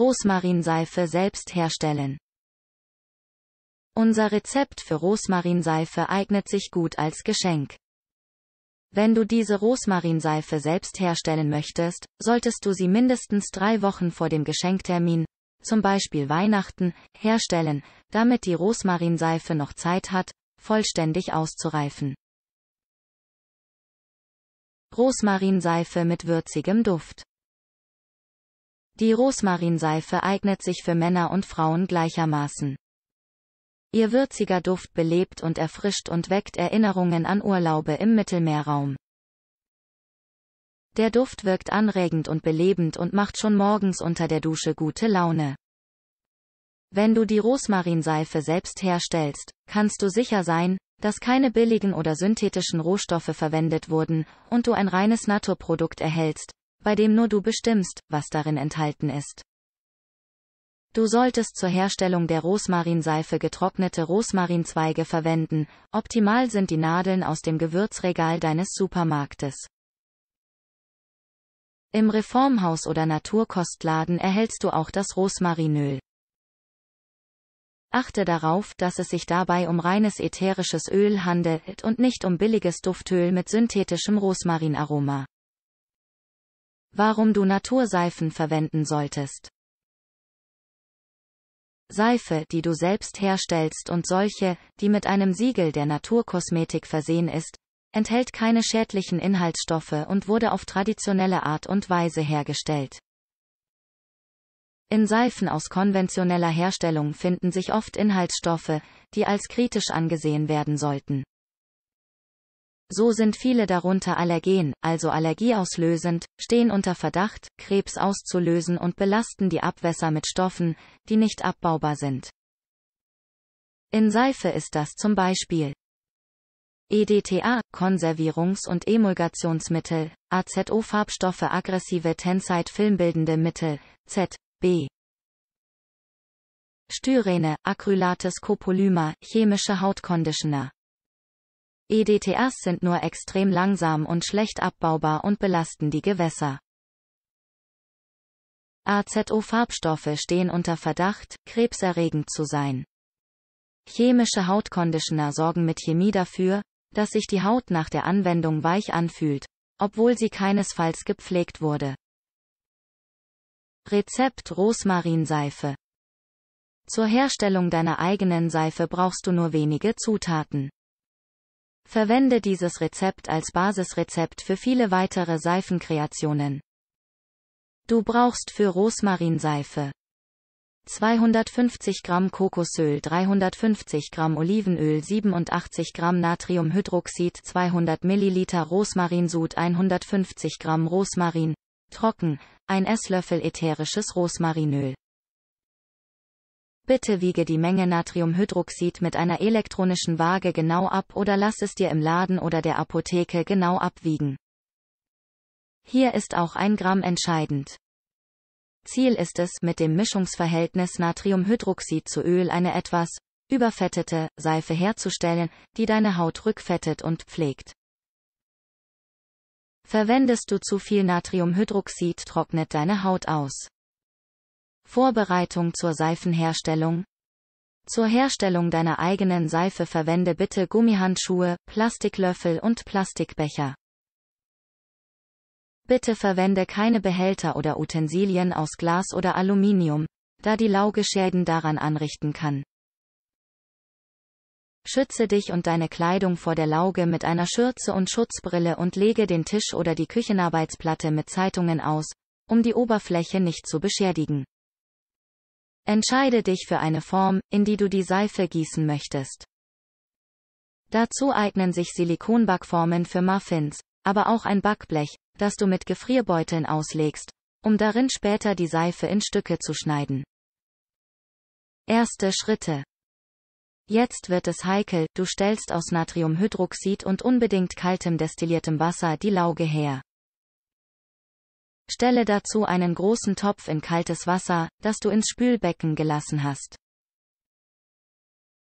Rosmarinseife selbst herstellen. Unser Rezept für Rosmarinseife eignet sich gut als Geschenk. Wenn du diese Rosmarinseife selbst herstellen möchtest, solltest du sie mindestens drei Wochen vor dem Geschenktermin, zum Beispiel Weihnachten, herstellen, damit die Rosmarinseife noch Zeit hat, vollständig auszureifen. Rosmarinseife mit würzigem Duft die Rosmarinseife eignet sich für Männer und Frauen gleichermaßen. Ihr würziger Duft belebt und erfrischt und weckt Erinnerungen an Urlaube im Mittelmeerraum. Der Duft wirkt anregend und belebend und macht schon morgens unter der Dusche gute Laune. Wenn du die Rosmarinseife selbst herstellst, kannst du sicher sein, dass keine billigen oder synthetischen Rohstoffe verwendet wurden und du ein reines Naturprodukt erhältst, bei dem nur du bestimmst, was darin enthalten ist. Du solltest zur Herstellung der Rosmarinseife getrocknete Rosmarinzweige verwenden, optimal sind die Nadeln aus dem Gewürzregal deines Supermarktes. Im Reformhaus oder Naturkostladen erhältst du auch das Rosmarinöl. Achte darauf, dass es sich dabei um reines ätherisches Öl handelt und nicht um billiges Duftöl mit synthetischem Rosmarinaroma. Warum du Naturseifen verwenden solltest. Seife, die du selbst herstellst und solche, die mit einem Siegel der Naturkosmetik versehen ist, enthält keine schädlichen Inhaltsstoffe und wurde auf traditionelle Art und Weise hergestellt. In Seifen aus konventioneller Herstellung finden sich oft Inhaltsstoffe, die als kritisch angesehen werden sollten. So sind viele darunter allergen, also allergieauslösend, stehen unter Verdacht, Krebs auszulösen und belasten die Abwässer mit Stoffen, die nicht abbaubar sind. In Seife ist das zum Beispiel EDTA, Konservierungs- und Emulgationsmittel, AZO-Farbstoffe aggressive Tenside-filmbildende Mittel, ZB. Styrene, Acrylates Copolymer, chemische Hautconditioner. EDTRs sind nur extrem langsam und schlecht abbaubar und belasten die Gewässer. AZO-Farbstoffe stehen unter Verdacht, krebserregend zu sein. Chemische Hautconditioner sorgen mit Chemie dafür, dass sich die Haut nach der Anwendung weich anfühlt, obwohl sie keinesfalls gepflegt wurde. Rezept Rosmarinseife Zur Herstellung deiner eigenen Seife brauchst du nur wenige Zutaten. Verwende dieses Rezept als Basisrezept für viele weitere Seifenkreationen. Du brauchst für Rosmarinseife 250 Gramm Kokosöl, 350 Gramm Olivenöl, 87 Gramm Natriumhydroxid, 200 Milliliter Rosmarinsud, 150 Gramm Rosmarin, trocken, ein Esslöffel ätherisches Rosmarinöl. Bitte wiege die Menge Natriumhydroxid mit einer elektronischen Waage genau ab oder lass es dir im Laden oder der Apotheke genau abwiegen. Hier ist auch ein Gramm entscheidend. Ziel ist es, mit dem Mischungsverhältnis Natriumhydroxid zu Öl eine etwas überfettete Seife herzustellen, die deine Haut rückfettet und pflegt. Verwendest du zu viel Natriumhydroxid, trocknet deine Haut aus. Vorbereitung zur Seifenherstellung. Zur Herstellung deiner eigenen Seife verwende bitte Gummihandschuhe, Plastiklöffel und Plastikbecher. Bitte verwende keine Behälter oder Utensilien aus Glas oder Aluminium, da die Lauge Schäden daran anrichten kann. Schütze dich und deine Kleidung vor der Lauge mit einer Schürze und Schutzbrille und lege den Tisch oder die Küchenarbeitsplatte mit Zeitungen aus, um die Oberfläche nicht zu beschädigen. Entscheide dich für eine Form, in die du die Seife gießen möchtest. Dazu eignen sich Silikonbackformen für Muffins, aber auch ein Backblech, das du mit Gefrierbeuteln auslegst, um darin später die Seife in Stücke zu schneiden. Erste Schritte. Jetzt wird es heikel, du stellst aus Natriumhydroxid und unbedingt kaltem destilliertem Wasser die Lauge her. Stelle dazu einen großen Topf in kaltes Wasser, das du ins Spülbecken gelassen hast.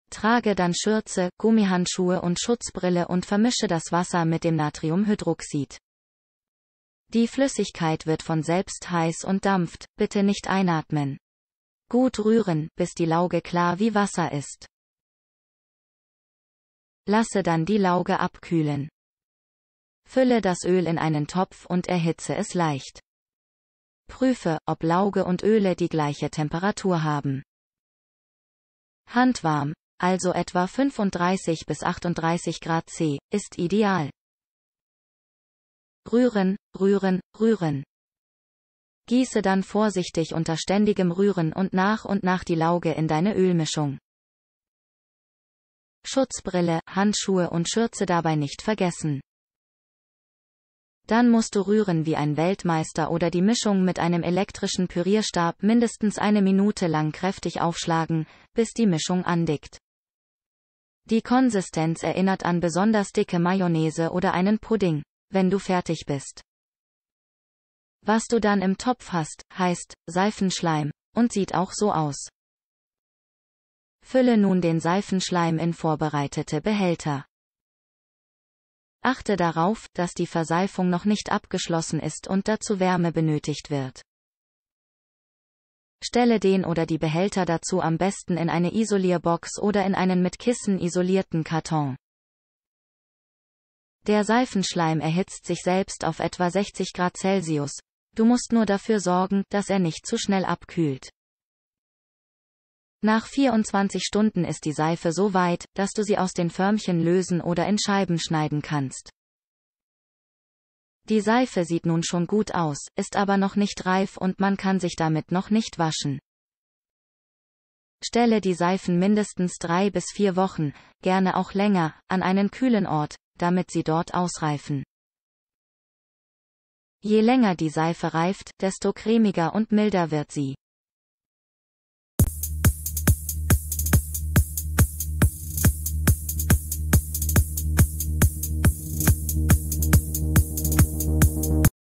Trage dann Schürze, Gummihandschuhe und Schutzbrille und vermische das Wasser mit dem Natriumhydroxid. Die Flüssigkeit wird von selbst heiß und dampft, bitte nicht einatmen. Gut rühren, bis die Lauge klar wie Wasser ist. Lasse dann die Lauge abkühlen. Fülle das Öl in einen Topf und erhitze es leicht. Prüfe, ob Lauge und Öle die gleiche Temperatur haben. Handwarm, also etwa 35 bis 38 Grad C, ist ideal. Rühren, rühren, rühren. Gieße dann vorsichtig unter ständigem Rühren und nach und nach die Lauge in deine Ölmischung. Schutzbrille, Handschuhe und Schürze dabei nicht vergessen. Dann musst du rühren wie ein Weltmeister oder die Mischung mit einem elektrischen Pürierstab mindestens eine Minute lang kräftig aufschlagen, bis die Mischung andickt. Die Konsistenz erinnert an besonders dicke Mayonnaise oder einen Pudding, wenn du fertig bist. Was du dann im Topf hast, heißt Seifenschleim und sieht auch so aus. Fülle nun den Seifenschleim in vorbereitete Behälter. Achte darauf, dass die Verseifung noch nicht abgeschlossen ist und dazu Wärme benötigt wird. Stelle den oder die Behälter dazu am besten in eine Isolierbox oder in einen mit Kissen isolierten Karton. Der Seifenschleim erhitzt sich selbst auf etwa 60 Grad Celsius. Du musst nur dafür sorgen, dass er nicht zu schnell abkühlt. Nach 24 Stunden ist die Seife so weit, dass du sie aus den Förmchen lösen oder in Scheiben schneiden kannst. Die Seife sieht nun schon gut aus, ist aber noch nicht reif und man kann sich damit noch nicht waschen. Stelle die Seifen mindestens drei bis vier Wochen, gerne auch länger, an einen kühlen Ort, damit sie dort ausreifen. Je länger die Seife reift, desto cremiger und milder wird sie.